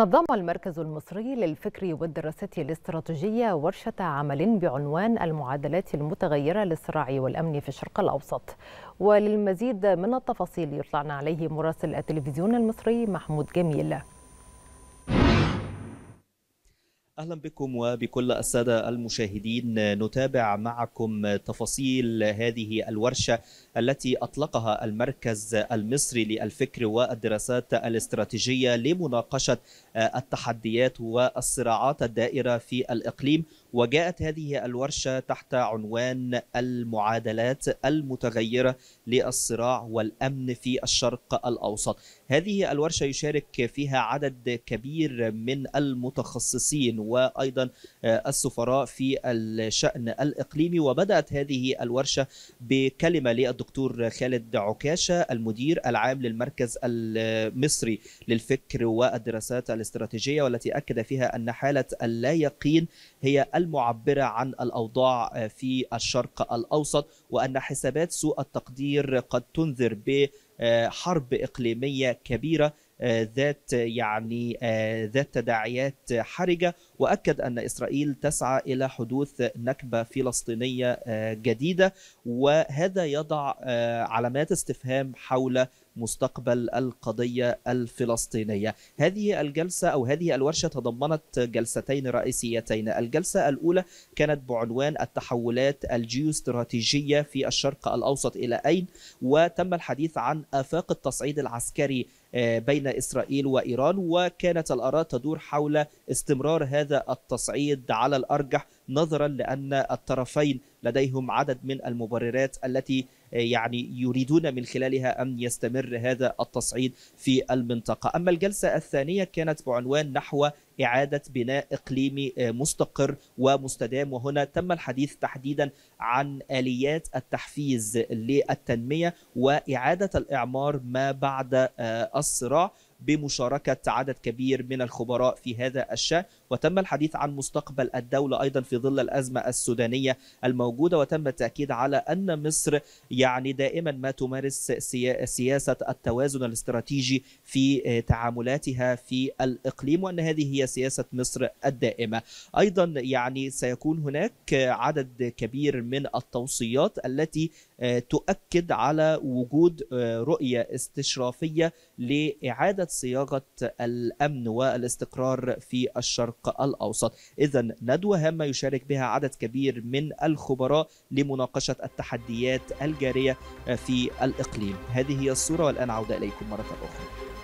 نظم المركز المصري للفكر والدراسات الاستراتيجية ورشة عمل بعنوان المعادلات المتغيرة للصراع والأمن في الشرق الأوسط وللمزيد من التفاصيل يطلعنا عليه مراسل التلفزيون المصري محمود جميل اهلا بكم وبكل الساده المشاهدين نتابع معكم تفاصيل هذه الورشه التي اطلقها المركز المصري للفكر والدراسات الاستراتيجيه لمناقشه التحديات والصراعات الدائره في الاقليم وجاءت هذه الورشه تحت عنوان المعادلات المتغيره للصراع والامن في الشرق الاوسط. هذه الورشه يشارك فيها عدد كبير من المتخصصين وايضا آه، السفراء في الشان الاقليمي وبدات هذه الورشه بكلمه للدكتور خالد عكاشه المدير العام للمركز المصري للفكر والدراسات الاستراتيجيه والتي اكد فيها ان حاله اللا يقين هي المعبره عن الاوضاع آه، في الشرق الاوسط وان حسابات سوء التقدير قد تنذر ب حرب إقليمية كبيرة آه، ذات يعني آه، ذات تداعيات حرجه واكد ان اسرائيل تسعى الى حدوث نكبه فلسطينيه آه، جديده وهذا يضع علامات استفهام حول مستقبل القضية الفلسطينية هذه الجلسة أو هذه الورشة تضمنت جلستين رئيسيتين الجلسة الأولى كانت بعنوان التحولات الجيوستراتيجية في الشرق الأوسط إلى أين وتم الحديث عن آفاق التصعيد العسكري آه، بين اسرائيل وايران وكانت الاراء تدور حول استمرار هذا التصعيد على الارجح نظرا لان الطرفين لديهم عدد من المبررات التي آه، يعني يريدون من خلالها ان يستمر هذا التصعيد في المنطقه، اما الجلسه الثانيه كانت بعنوان نحو اعاده بناء اقليمي آه، مستقر ومستدام وهنا تم الحديث تحديدا عن اليات التحفيز للتنميه واعاده الاعمار ما بعد الصراع آه، بمشاركه عدد كبير من الخبراء في هذا الشان وتم الحديث عن مستقبل الدولة أيضا في ظل الأزمة السودانية الموجودة وتم التأكيد على أن مصر يعني دائما ما تمارس سياسة التوازن الاستراتيجي في آه، تعاملاتها في الإقليم وأن هذه هي سياسة مصر الدائمة أيضا يعني سيكون هناك عدد كبير من التوصيات التي آه، تؤكد على وجود آه، رؤية استشرافية لإعادة صياغة الأمن والاستقرار في الشرق الشرق الاوسط اذا ندوه هامه يشارك بها عدد كبير من الخبراء لمناقشه التحديات الجاريه في الاقليم هذه هي الصوره والان عوده اليكم مره اخرى